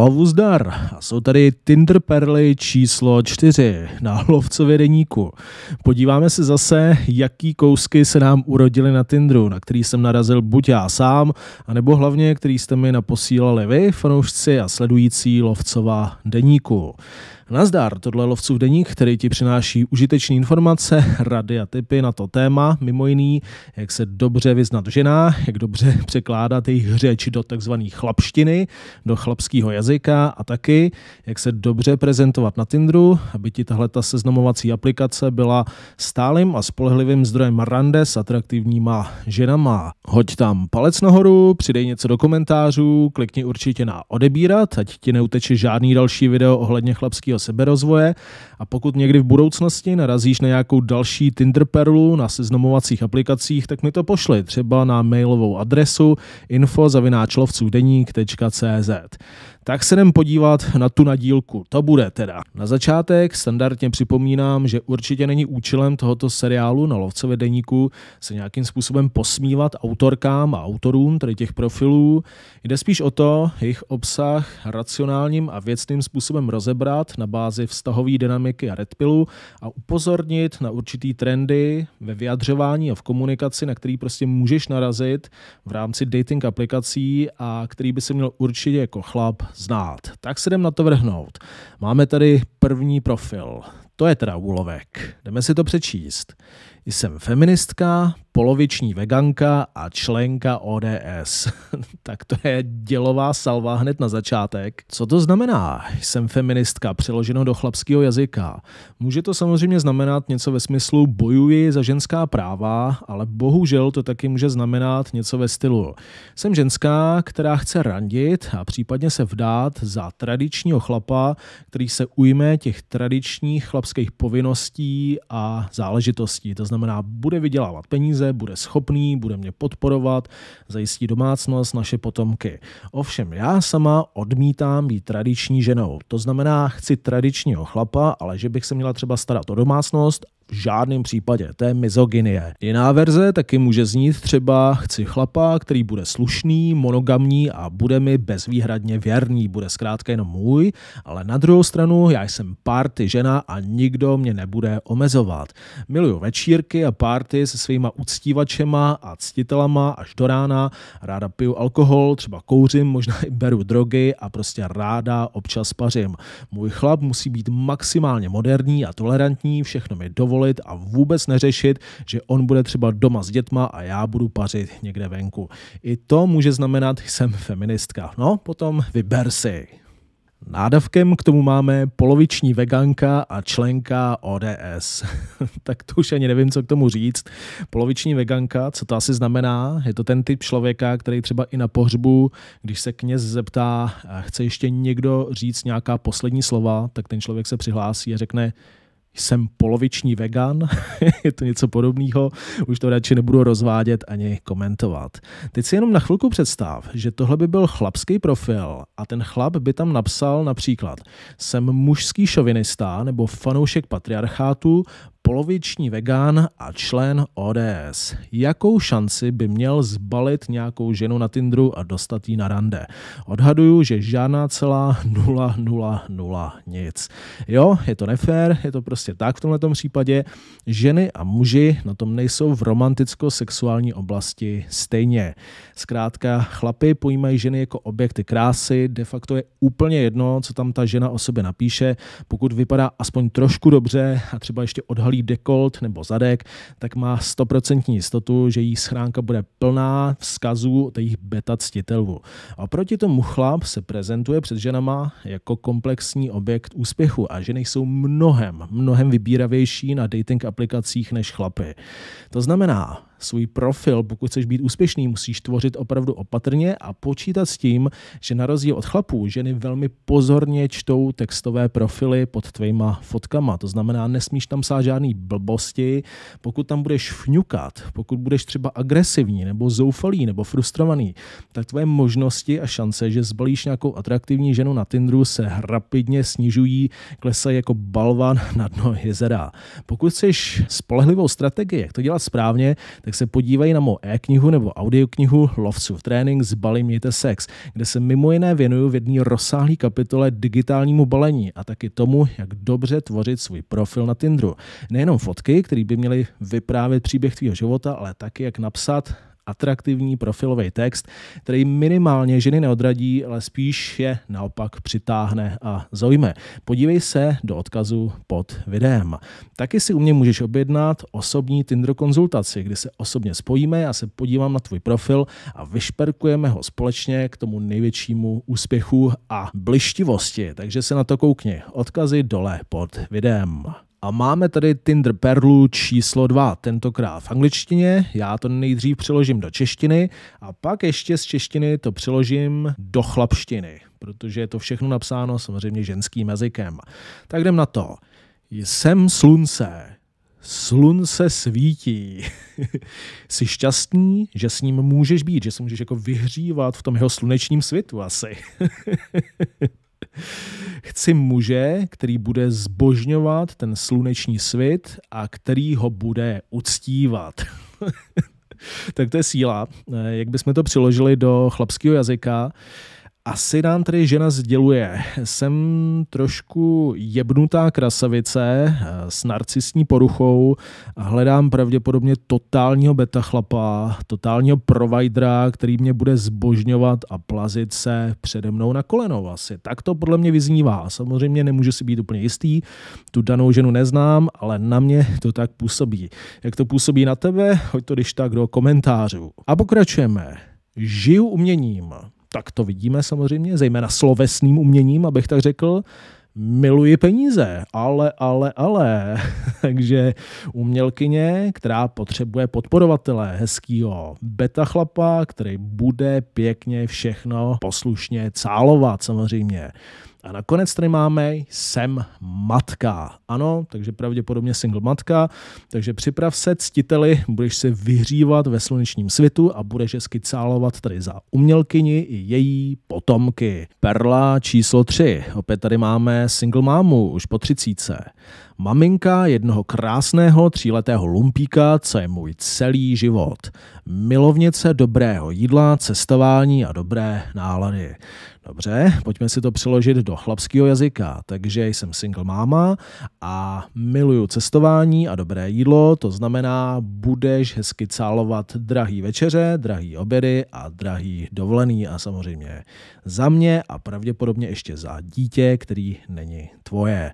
Lovu zdar! A jsou tady Tinder perly číslo 4 na lovcově deníku. Podíváme se zase, jaký kousky se nám urodily na Tinderu, na který jsem narazil buď já sám, anebo hlavně, který jste mi naposílali vy, fanoušci a sledující lovcova deníku. Nazdar, tohle lovců deník, který ti přináší užitečné informace, rady a typy na to téma, mimo jiný, jak se dobře vyznat žena, jak dobře překládat jejich řeč do takzvané chlapštiny, do chlapského jazyka a taky, jak se dobře prezentovat na Tinderu, aby ti tahle ta seznamovací aplikace byla stálým a spolehlivým zdrojem rande s atraktivníma ženama. Hoď tam palec nahoru, přidej něco do komentářů, klikni určitě na odebírat, ať ti neuteče žádný další video ohledně chlapského seberozvoje a pokud někdy v budoucnosti narazíš na nějakou další Tinder perlu na seznamovacích aplikacích, tak mi to pošli třeba na mailovou adresu info.cz tak se jdem podívat na tu nadílku. To bude teda. Na začátek standardně připomínám, že určitě není účelem tohoto seriálu na lovcově deníku se nějakým způsobem posmívat autorkám a autorům tedy těch profilů. Jde spíš o to, jejich obsah racionálním a věcným způsobem rozebrat na bázi vztahové dynamiky a redpilu a upozornit na určitý trendy ve vyjadřování a v komunikaci, na který prostě můžeš narazit v rámci dating aplikací a který by se měl určitě jako chlap znát, tak se jdem na to vrhnout. Máme tady první profil. To je teda úlovek. Jdeme si to přečíst. Jsem feministka, poloviční veganka a členka ODS. tak to je dělová salva hned na začátek. Co to znamená? Jsem feministka, přeloženo do chlapského jazyka. Může to samozřejmě znamenat něco ve smyslu bojuji za ženská práva, ale bohužel to taky může znamenat něco ve stylu jsem ženská, která chce randit a případně se vdát za tradičního chlapa, který se ujme těch tradičních chlapských povinností a záležitostí. To znamená znamená, bude vydělávat peníze, bude schopný, bude mě podporovat, zajistí domácnost, naše potomky. Ovšem já sama odmítám být tradiční ženou. To znamená, chci tradičního chlapa, ale že bych se měla třeba starat o domácnost žádném případě, to je mizoginie. Jiná verze taky může znít třeba chci chlapa, který bude slušný, monogamní a bude mi bezvýhradně věrný, bude zkrátka jenom můj, ale na druhou stranu já jsem party žena a nikdo mě nebude omezovat. Miluju večírky a party se svýma uctívačema a ctitelama až do rána, ráda piju alkohol, třeba kouřím, možná i beru drogy a prostě ráda občas pařím. Můj chlap musí být maximálně moderní a tolerantní, všechno mi dovolí dovolit a vůbec neřešit, že on bude třeba doma s dětma a já budu pařit někde venku. I to může znamenat, že jsem feministka. No, potom vyber si. Nádavkem k tomu máme poloviční veganka a členka ODS. tak to už ani nevím, co k tomu říct. Poloviční veganka, co to asi znamená? Je to ten typ člověka, který třeba i na pohřbu, když se kněz zeptá, chce ještě někdo říct nějaká poslední slova, tak ten člověk se přihlásí a řekne, jsem poloviční vegan, je to něco podobného, už to radši nebudu rozvádět ani komentovat. Teď si jenom na chvilku představ, že tohle by byl chlapský profil a ten chlap by tam napsal například jsem mužský šovinista nebo fanoušek patriarchátu, poloviční vegan a člen ODS. Jakou šanci by měl zbalit nějakou ženu na Tinderu a dostat ji na rande? Odhaduju, že žádná celá 0, 0, 0, nic. Jo, je to nefér, je to prostě tak v tomto případě. Ženy a muži na tom nejsou v romanticko-sexuální oblasti stejně. Zkrátka, chlapy pojímají ženy jako objekty krásy, de facto je úplně jedno, co tam ta žena o sobě napíše, pokud vypadá aspoň trošku dobře a třeba ještě odhaduje náhlý dekolt nebo zadek, tak má 100% jistotu, že jí schránka bude plná vzkazů jejich beta ctitelů. A proti tomu chlap se prezentuje před ženama jako komplexní objekt úspěchu a ženy jsou mnohem, mnohem vybíravější na dating aplikacích než chlapy. To znamená, svůj profil, pokud chceš být úspěšný, musíš tvořit opravdu opatrně a počítat s tím, že na rozdíl od chlapů, ženy velmi pozorně čtou textové profily pod tvýma fotkama. To znamená, nesmíš tam psát žádný blbosti. Pokud tam budeš fňukat, pokud budeš třeba agresivní nebo zoufalý nebo frustrovaný, tak tvoje možnosti a šance, že zbalíš nějakou atraktivní ženu na Tinderu, se rapidně snižují, klesají jako balvan na dno jezera. Pokud chceš spolehlivou strategii, jak to dělat správně, tak tak se podívají na mou e-knihu nebo audioknihu Lovců v trénink z Bali mějte sex, kde se mimo jiné věnuju v jedné rozsáhlé kapitole digitálnímu balení a taky tomu, jak dobře tvořit svůj profil na Tinderu. Nejenom fotky, které by měly vyprávět příběh tvýho života, ale taky jak napsat atraktivní profilový text, který minimálně ženy neodradí, ale spíš je naopak přitáhne a zaujme. Podívej se do odkazu pod videem. Taky si u mě můžeš objednat osobní Tinder konzultaci, kdy se osobně spojíme, já se podívám na tvůj profil a vyšperkujeme ho společně k tomu největšímu úspěchu a blištivosti. Takže se na to koukni. Odkazy dole pod videem. A máme tady Tinder Perlu číslo 2, tentokrát v angličtině. Já to nejdřív přeložím do češtiny a pak ještě z češtiny to přeložím do chlapštiny, protože je to všechno napsáno samozřejmě ženským jazykem. Tak jdem na to. Jsem slunce. Slunce svítí. Jsi šťastný, že s ním můžeš být, že se můžeš jako vyhřívat v tom jeho slunečním světu asi. Chci muže, který bude zbožňovat ten sluneční svit a který ho bude uctívat. tak to je síla. Eh, jak bychom to přiložili do chlapského jazyka, asi nám tedy žena sděluje, jsem trošku jebnutá krasavice eh, s narcisní poruchou a hledám pravděpodobně totálního beta chlapa, totálního providera, který mě bude zbožňovat a plazit se přede mnou na kolenou asi. Tak to podle mě vyznívá. Samozřejmě nemůžu si být úplně jistý, tu danou ženu neznám, ale na mě to tak působí. Jak to působí na tebe, hoď to když tak do komentářů. A pokračujeme. Žiju uměním tak to vidíme samozřejmě, zejména slovesným uměním, abych tak řekl, miluji peníze, ale, ale, ale. Takže umělkyně, která potřebuje podporovatele, hezkýho beta chlapa, který bude pěkně všechno poslušně cálovat samozřejmě. A nakonec tady máme Jsem matka. Ano, takže pravděpodobně single matka. Takže připrav se, ctiteli, budeš se vyhřívat ve slunečním světu a budeš hezky cálovat tady za umělkyni i její potomky. Perla číslo 3. Opět tady máme single mámu, už po třicíce. Maminka jednoho krásného tříletého lumpíka, co je můj celý život. Milovnice dobrého jídla, cestování a dobré nálady. Dobře, pojďme si to přeložit do chlapského jazyka. Takže jsem single máma a miluju cestování a dobré jídlo, to znamená, budeš hezky cálovat drahý večeře, drahý obědy a drahý dovolený a samozřejmě za mě a pravděpodobně ještě za dítě, který není tvoje.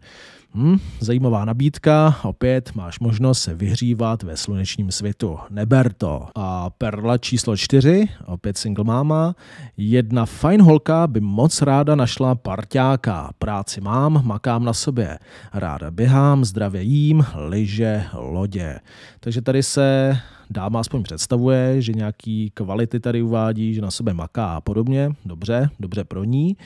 Hmm, zajímavá nabídka, opět máš možnost se vyhřívat ve slunečním světu. Neber to. A perla číslo čtyři, opět single máma. Jedna fajn holka by moc ráda našla parťáka. Práci mám, makám na sobě. Ráda běhám, zdravě jím, lyže, lodě. Takže tady se dáma aspoň představuje, že nějaký kvality tady uvádí, že na sobě maká a podobně. Dobře, dobře pro ní. Uh,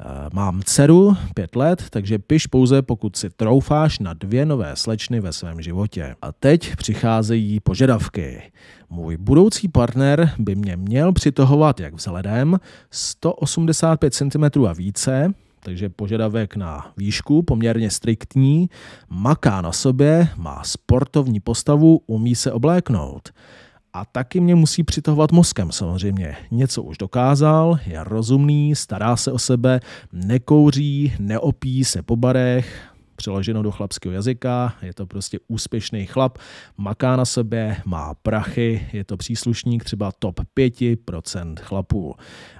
Eh, mám dceru, pět let, takže piš pouze, pokud si troufáš na dvě nové slečny ve svém životě. A teď přicházejí požadavky. Můj budoucí partner by mě měl přitohovat jak vzhledem 185 cm a více, takže požadavek na výšku poměrně striktní, maká na sobě, má sportovní postavu, umí se obléknout a taky mě musí přitahovat mozkem samozřejmě. Něco už dokázal, je rozumný, stará se o sebe, nekouří, neopí se po barech, Přeloženo do chlapského jazyka, je to prostě úspěšný chlap, maká na sobě, má prachy, je to příslušník třeba top 5% chlapů.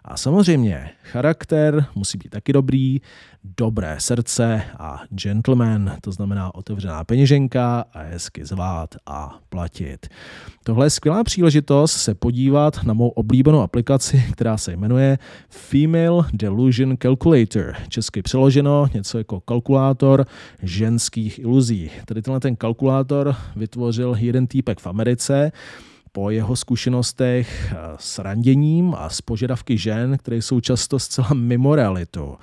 A samozřejmě charakter musí být taky dobrý, dobré srdce a gentleman, to znamená otevřená peněženka a hezky zvát a platit. Tohle je skvělá příležitost se podívat na mou oblíbenou aplikaci, která se jmenuje Female Delusion Calculator, česky přeloženo něco jako kalkulátor ženských iluzí. Tady tenhle ten kalkulátor vytvořil jeden týpek v Americe, po jeho zkušenostech s randěním a s požadavky žen, které jsou často zcela mimo realitu.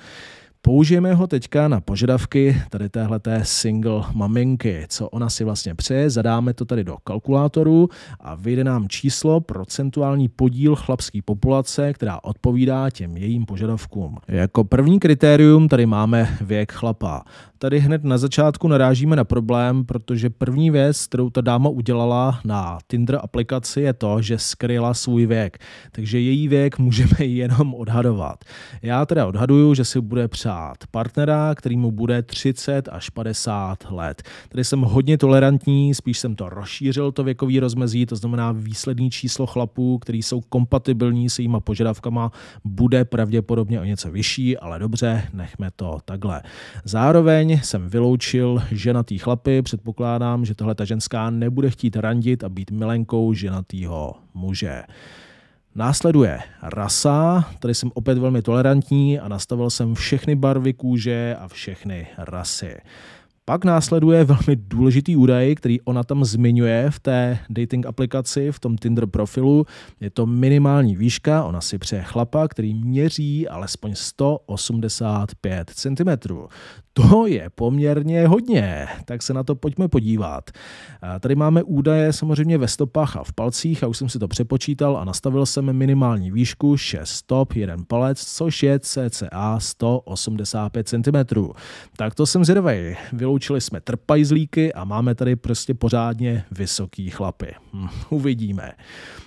Použijeme ho teďka na požadavky tady téhleté single maminky, co ona si vlastně přeje, zadáme to tady do kalkulátoru a vyjde nám číslo procentuální podíl chlapské populace, která odpovídá těm jejím požadavkům. Jako první kritérium tady máme věk chlapa tady hned na začátku narážíme na problém, protože první věc, kterou ta dáma udělala na Tinder aplikaci, je to, že skryla svůj věk. Takže její věk můžeme jenom odhadovat. Já teda odhaduju, že si bude přát partnera, který mu bude 30 až 50 let. Tady jsem hodně tolerantní, spíš jsem to rozšířil, to věkový rozmezí, to znamená výsledný číslo chlapů, který jsou kompatibilní s jejíma požadavkama, bude pravděpodobně o něco vyšší, ale dobře, nechme to takhle. Zároveň Zároveň jsem vyloučil ženatý chlapy, předpokládám, že tohle ta ženská nebude chtít randit a být milenkou ženatýho muže. Následuje rasa, tady jsem opět velmi tolerantní a nastavil jsem všechny barvy kůže a všechny rasy. Pak následuje velmi důležitý údaj, který ona tam zmiňuje v té dating aplikaci, v tom Tinder profilu. Je to minimální výška, ona si přeje chlapa, který měří alespoň 185 cm. To je poměrně hodně, tak se na to pojďme podívat. Tady máme údaje samozřejmě ve stopách a v palcích, a už jsem si to přepočítal a nastavil jsem minimální výšku 6 stop, 1 palec, což je cca 185 cm. Tak to jsem zvědavý vyloučili jsme trpajzlíky a máme tady prostě pořádně vysoký chlapy. Hm, uvidíme.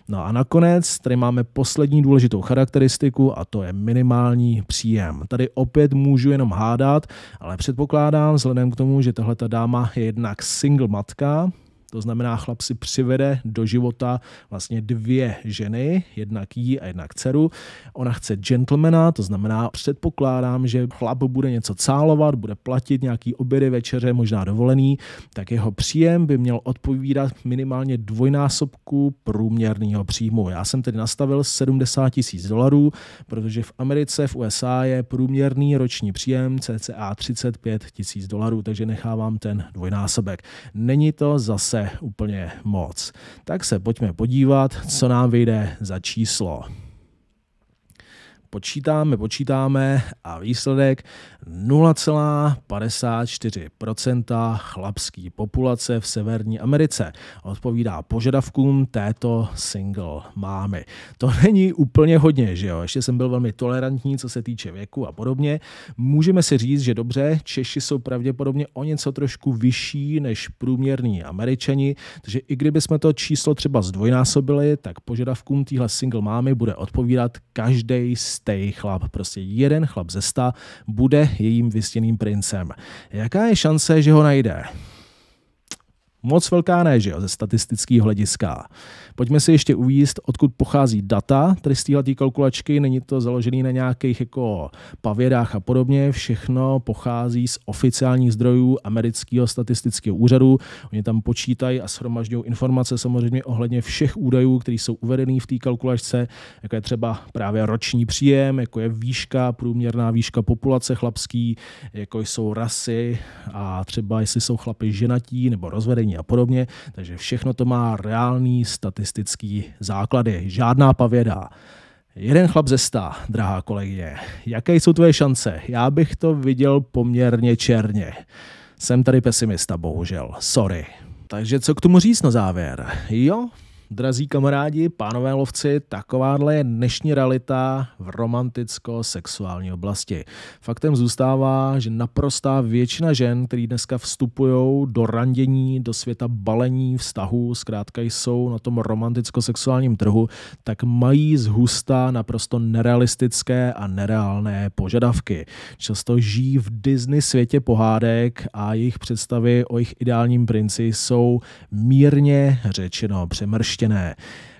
No a nakonec tady máme poslední důležitou charakteristiku a to je minimální příjem. Tady opět můžu jenom hádat, ale předpokládám, vzhledem k tomu, že tahle ta dáma je jednak single matka, to znamená, chlap si přivede do života vlastně dvě ženy, jednak jí a jednak dceru. Ona chce gentlemana, to znamená, předpokládám, že chlap bude něco cálovat, bude platit nějaký obědy, večeře, možná dovolený, tak jeho příjem by měl odpovídat minimálně dvojnásobku průměrného příjmu. Já jsem tedy nastavil 70 tisíc dolarů, protože v Americe, v USA je průměrný roční příjem cca 35 tisíc dolarů, takže nechávám ten dvojnásobek. Není to zase úplně moc. Tak se pojďme podívat, co nám vyjde za číslo. Počítáme, počítáme a výsledek 0,54% chlapské populace v Severní Americe odpovídá požadavkům této single mámy. To není úplně hodně, že jo? Ještě jsem byl velmi tolerantní, co se týče věku a podobně. Můžeme si říct, že dobře, Češi jsou pravděpodobně o něco trošku vyšší než průměrní Američani, takže i kdyby jsme to číslo třeba zdvojnásobili, tak požadavkům téhle single mámy bude odpovídat každý z stej chlap, prostě jeden chlap ze sta, bude jejím vystěným princem. Jaká je šance, že ho najde? Moc velká ne, že jo, ze statistického hlediska. Pojďme si ještě uvíst, odkud pochází data tady z téhleté kalkulačky. Není to založené na nějakých jako pavědách a podobně. Všechno pochází z oficiálních zdrojů amerického statistického úřadu. Oni tam počítají a shromažďují informace samozřejmě ohledně všech údajů, které jsou uvedené v té kalkulačce, jako je třeba právě roční příjem, jako je výška, průměrná výška populace chlapský, jako jsou rasy a třeba jestli jsou chlapy ženatí nebo rozvedení vyšetření a podobně. Takže všechno to má reálný statistický základy. Žádná pavěda. Jeden chlap ze sta, drahá kolegyně. Jaké jsou tvoje šance? Já bych to viděl poměrně černě. Jsem tady pesimista, bohužel. Sorry. Takže co k tomu říct na závěr? Jo, Drazí kamarádi, pánové lovci, takováhle je dnešní realita v romanticko-sexuální oblasti. Faktem zůstává, že naprostá většina žen, který dneska vstupují do randění, do světa balení, vztahů, zkrátka jsou na tom romanticko-sexuálním trhu, tak mají zhusta naprosto nerealistické a nereálné požadavky. Často žijí v Disney světě pohádek a jejich představy o jejich ideálním princi jsou mírně řečeno přemrští questionnaire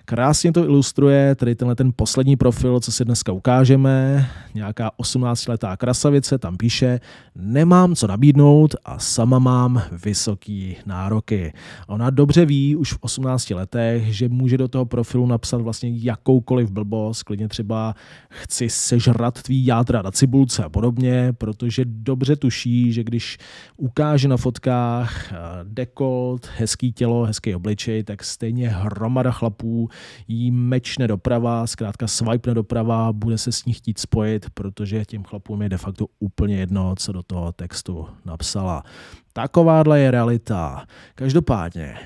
Krásně to ilustruje tady tenhle ten poslední profil, co si dneska ukážeme. Nějaká 18-letá krasavice tam píše, nemám co nabídnout a sama mám vysoký nároky. Ona dobře ví už v 18 letech, že může do toho profilu napsat vlastně jakoukoliv blbost, klidně třeba chci sežrat tvý jádra na cibulce a podobně, protože dobře tuší, že když ukáže na fotkách eh, dekolt, hezký tělo, hezký obličej, tak stejně hromada chlapů jí mečne doprava, zkrátka swipe doprava, bude se s ní chtít spojit, protože těm chlapům je de facto úplně jedno, co do toho textu napsala. Takováhle je realita. Každopádně,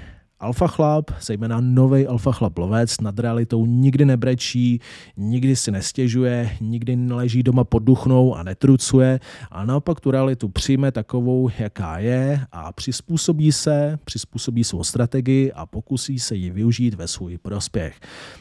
Alfa chlap, zejména nový alfa chlap lovec, nad realitou nikdy nebrečí, nikdy si nestěžuje, nikdy neleží doma pod duchnou a netrucuje, a naopak tu realitu přijme takovou, jaká je a přizpůsobí se, přizpůsobí svou strategii a pokusí se ji využít ve svůj prospěch.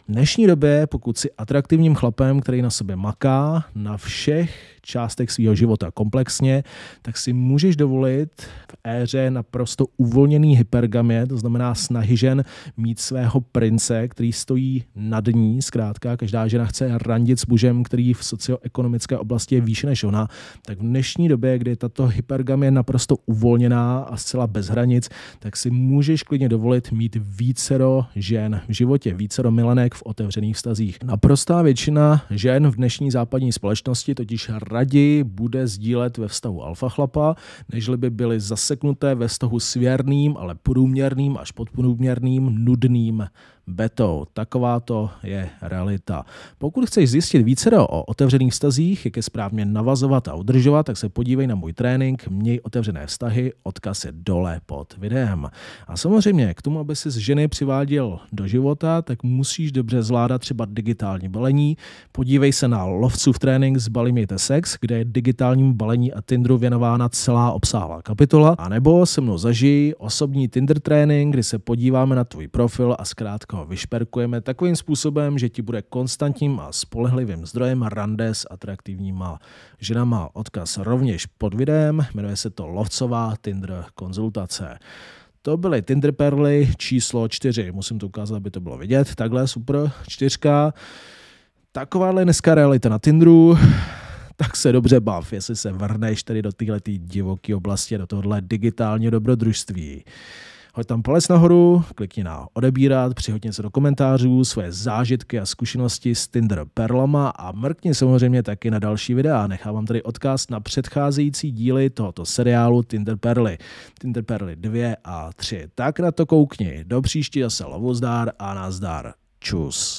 V dnešní době, pokud si atraktivním chlapem, který na sobě maká, na všech částech svého života komplexně, tak si můžeš dovolit v éře naprosto uvolněný hypergamie, to znamená s snahy žen mít svého prince, který stojí nad ní. Zkrátka, každá žena chce randit s mužem, který v socioekonomické oblasti je výše než ona. Tak v dnešní době, kdy tato hypergamie je naprosto uvolněná a zcela bez hranic, tak si můžeš klidně dovolit mít vícero žen v životě, vícero milenek v otevřených vztazích. Naprostá většina žen v dnešní západní společnosti totiž raději bude sdílet ve vztahu alfa chlapa, nežli by byly zaseknuté ve vztahu s věrným, ale průměrným až podpůrným průměrným, nudným betou. Taková to je realita. Pokud chceš zjistit více o otevřených vztazích, jak je správně navazovat a udržovat, tak se podívej na můj trénink Měj otevřené vztahy, odkaz je dole pod videem. A samozřejmě k tomu, aby si z ženy přiváděl do života, tak musíš dobře zvládat třeba digitální balení. Podívej se na lovců v trénink s Balimíte sex, kde je digitálním balení a Tinderu věnována celá obsáhlá kapitola, nebo se mnou zažij osobní Tinder trénink, kdy se podíváme na tvůj profil a zkrátko ho vyšperkujeme takovým způsobem, že ti bude konstantním a spolehlivým zdrojem rande s atraktivníma ženama. Odkaz rovněž pod videem, jmenuje se to Lovcová Tinder konzultace. To byly Tinder perly číslo čtyři. Musím to ukázat, aby to bylo vidět. Takhle, super, čtyřka. Takováhle dneska realita na Tinderu tak se dobře bav, jestli se vrneš tady do této divoké oblasti, do tohohle digitálního dobrodružství. Hoď tam palec nahoru, klikni na odebírat, přihodně se do komentářů, své zážitky a zkušenosti s Tinder perlama a mrkni samozřejmě taky na další videa. Nechávám tady odkaz na předcházející díly tohoto seriálu Tinder perly. Tinder perly 2 a 3. Tak na to koukni. Do příští zase lovu zdár a nazdar. Čus.